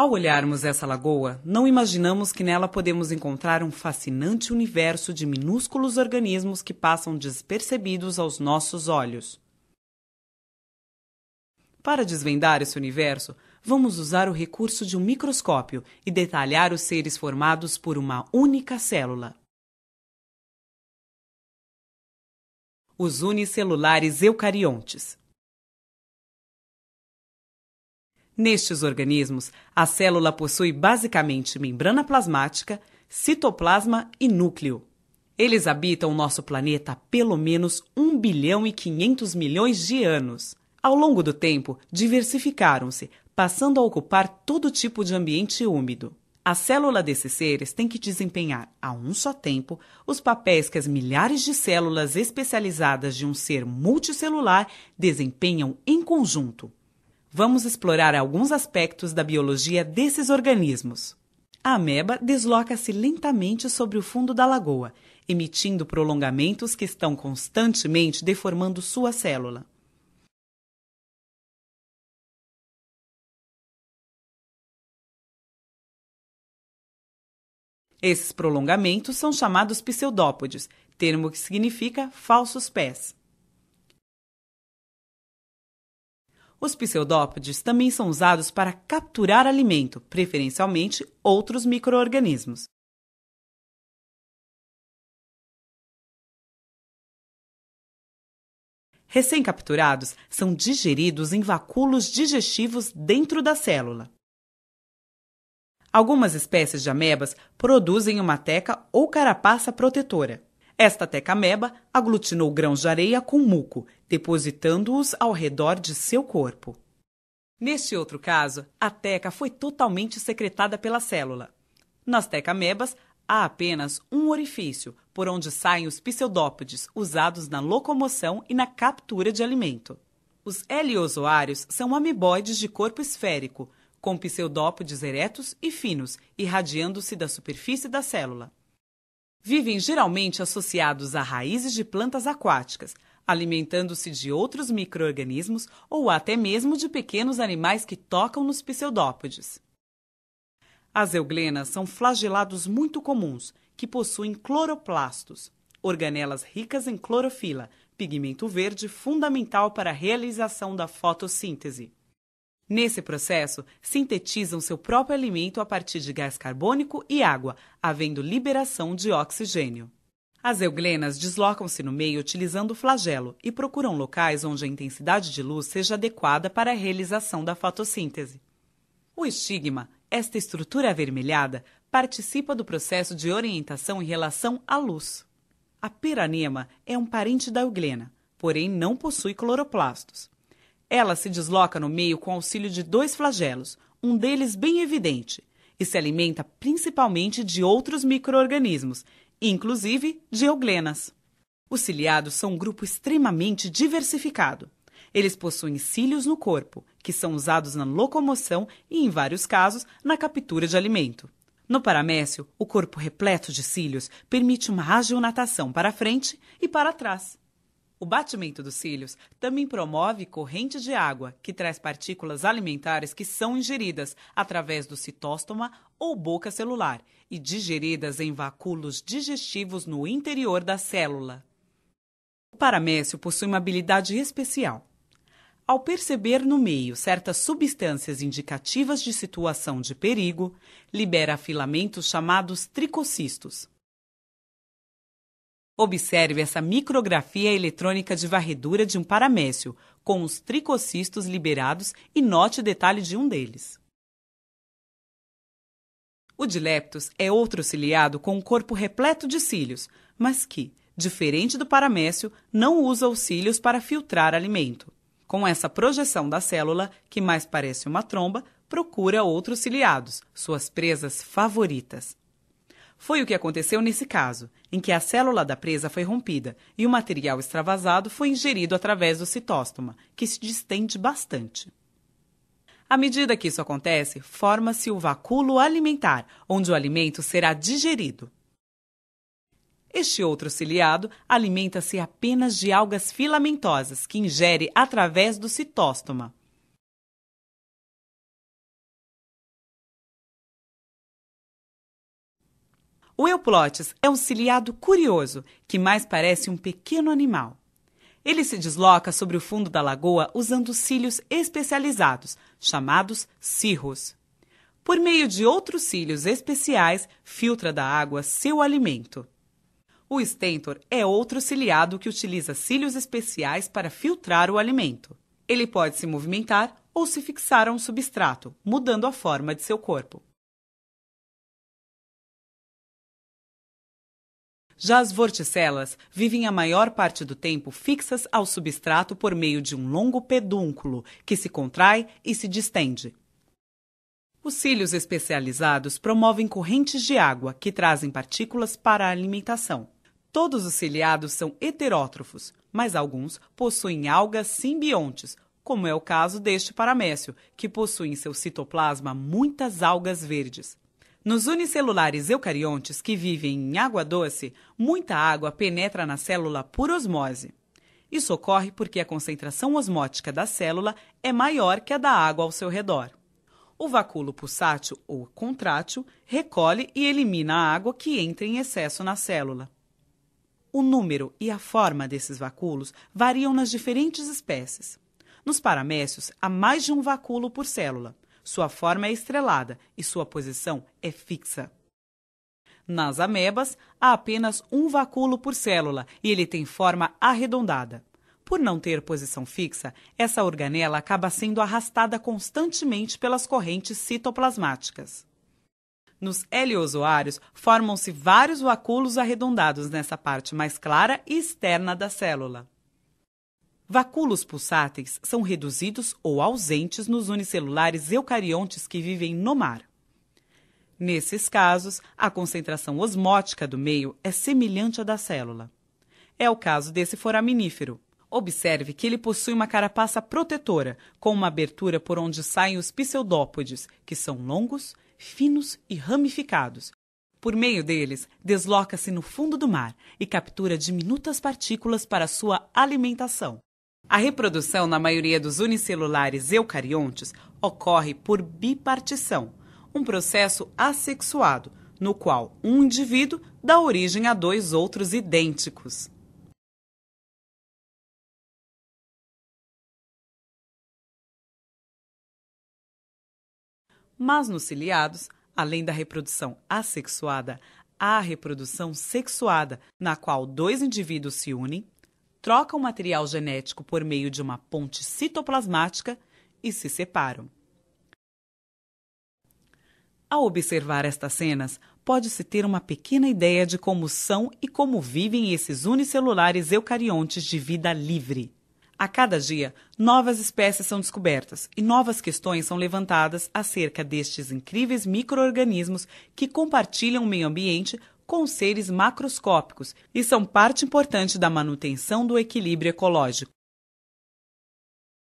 Ao olharmos essa lagoa, não imaginamos que nela podemos encontrar um fascinante universo de minúsculos organismos que passam despercebidos aos nossos olhos. Para desvendar esse universo, vamos usar o recurso de um microscópio e detalhar os seres formados por uma única célula. Os unicelulares eucariontes. Nestes organismos, a célula possui basicamente membrana plasmática, citoplasma e núcleo. Eles habitam o nosso planeta há pelo menos 1 bilhão e 500 milhões de anos. Ao longo do tempo, diversificaram-se, passando a ocupar todo tipo de ambiente úmido. A célula desses seres tem que desempenhar, a um só tempo, os papéis que as milhares de células especializadas de um ser multicelular desempenham em conjunto. Vamos explorar alguns aspectos da biologia desses organismos. A ameba desloca-se lentamente sobre o fundo da lagoa, emitindo prolongamentos que estão constantemente deformando sua célula. Esses prolongamentos são chamados pseudópodes, termo que significa falsos pés. Os pseudópodes também são usados para capturar alimento, preferencialmente outros microorganismos. Recém-capturados são digeridos em vacúolos digestivos dentro da célula. Algumas espécies de amebas produzem uma teca ou carapaça protetora. Esta tecameba aglutinou grãos de areia com muco, depositando-os ao redor de seu corpo. Neste outro caso, a teca foi totalmente secretada pela célula. Nas tecamebas, há apenas um orifício, por onde saem os pseudópodes usados na locomoção e na captura de alimento. Os heliozoários são amiboides de corpo esférico, com pseudópodes eretos e finos, irradiando-se da superfície da célula vivem geralmente associados a raízes de plantas aquáticas, alimentando-se de outros microorganismos ou até mesmo de pequenos animais que tocam nos pseudópodes. As euglenas são flagelados muito comuns, que possuem cloroplastos, organelas ricas em clorofila, pigmento verde fundamental para a realização da fotossíntese. Nesse processo, sintetizam seu próprio alimento a partir de gás carbônico e água, havendo liberação de oxigênio. As euglenas deslocam-se no meio utilizando o flagelo e procuram locais onde a intensidade de luz seja adequada para a realização da fotossíntese. O estigma, esta estrutura avermelhada, participa do processo de orientação em relação à luz. A piranema é um parente da euglena, porém não possui cloroplastos. Ela se desloca no meio com auxílio de dois flagelos, um deles bem evidente, e se alimenta principalmente de outros microorganismos, inclusive de euglenas. Os ciliados são um grupo extremamente diversificado. Eles possuem cílios no corpo, que são usados na locomoção e, em vários casos, na captura de alimento. No paramécio, o corpo repleto de cílios permite uma ágil natação para frente e para trás. O batimento dos cílios também promove corrente de água, que traz partículas alimentares que são ingeridas através do citóstoma ou boca celular e digeridas em vacúolos digestivos no interior da célula. O paramécio possui uma habilidade especial. Ao perceber no meio certas substâncias indicativas de situação de perigo, libera filamentos chamados tricocistos. Observe essa micrografia eletrônica de varredura de um paramécio, com os tricocistos liberados e note o detalhe de um deles. O Dileptus é outro ciliado com um corpo repleto de cílios, mas que, diferente do paramécio, não usa os cílios para filtrar alimento. Com essa projeção da célula, que mais parece uma tromba, procura outros ciliados, suas presas favoritas. Foi o que aconteceu nesse caso, em que a célula da presa foi rompida e o material extravasado foi ingerido através do citóstoma, que se distende bastante. À medida que isso acontece, forma-se o vacúolo alimentar, onde o alimento será digerido. Este outro ciliado alimenta-se apenas de algas filamentosas que ingere através do citóstoma. O euplotes é um ciliado curioso, que mais parece um pequeno animal. Ele se desloca sobre o fundo da lagoa usando cílios especializados, chamados cirros. Por meio de outros cílios especiais, filtra da água seu alimento. O stentor é outro ciliado que utiliza cílios especiais para filtrar o alimento. Ele pode se movimentar ou se fixar a um substrato, mudando a forma de seu corpo. Já as vorticelas vivem a maior parte do tempo fixas ao substrato por meio de um longo pedúnculo que se contrai e se distende. Os cílios especializados promovem correntes de água que trazem partículas para a alimentação. Todos os ciliados são heterótrofos, mas alguns possuem algas simbiontes, como é o caso deste paramécio, que possui em seu citoplasma muitas algas verdes. Nos unicelulares eucariontes que vivem em água doce, muita água penetra na célula por osmose. Isso ocorre porque a concentração osmótica da célula é maior que a da água ao seu redor. O vacúolo pulsátil ou contrátil recolhe e elimina a água que entra em excesso na célula. O número e a forma desses vacúolos variam nas diferentes espécies. Nos paramécios, há mais de um vacúolo por célula. Sua forma é estrelada e sua posição é fixa. Nas amebas, há apenas um vacúolo por célula e ele tem forma arredondada. Por não ter posição fixa, essa organela acaba sendo arrastada constantemente pelas correntes citoplasmáticas. Nos heliozoários, formam-se vários vacúolos arredondados nessa parte mais clara e externa da célula. Vacúolos pulsáteis são reduzidos ou ausentes nos unicelulares eucariontes que vivem no mar. Nesses casos, a concentração osmótica do meio é semelhante à da célula. É o caso desse foraminífero. Observe que ele possui uma carapaça protetora, com uma abertura por onde saem os pseudópodes, que são longos, finos e ramificados. Por meio deles, desloca-se no fundo do mar e captura diminutas partículas para sua alimentação. A reprodução na maioria dos unicelulares eucariontes ocorre por bipartição, um processo assexuado, no qual um indivíduo dá origem a dois outros idênticos. Mas nos ciliados, além da reprodução assexuada, há a reprodução sexuada, na qual dois indivíduos se unem trocam material genético por meio de uma ponte citoplasmática e se separam. Ao observar estas cenas, pode-se ter uma pequena ideia de como são e como vivem esses unicelulares eucariontes de vida livre. A cada dia, novas espécies são descobertas e novas questões são levantadas acerca destes incríveis microorganismos que compartilham o meio ambiente com seres macroscópicos e são parte importante da manutenção do equilíbrio ecológico.